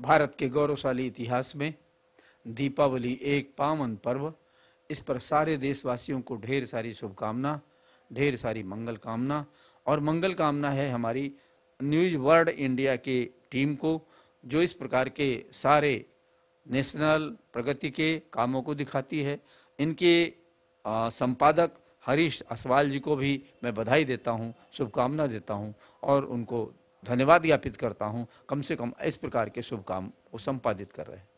भारत के गौरवशाली इतिहास में दीपावली एक पावन पर्व इस पर सारे देशवासियों को ढेर सारी शुभकामना ढेर सारी मंगल कामना और मंगल कामना है हमारी न्यूज वर्ल्ड इंडिया के टीम को जो इस प्रकार के सारे नेशनल प्रगति के कामों को दिखाती है इनके संपादक हरीश असवाल जी को भी मैं बधाई देता हूँ शुभकामना देता हूँ और उनको धन्यवाद ज्ञापित करता हूँ कम से कम इस प्रकार के शुभ काम को संपादित कर रहे हैं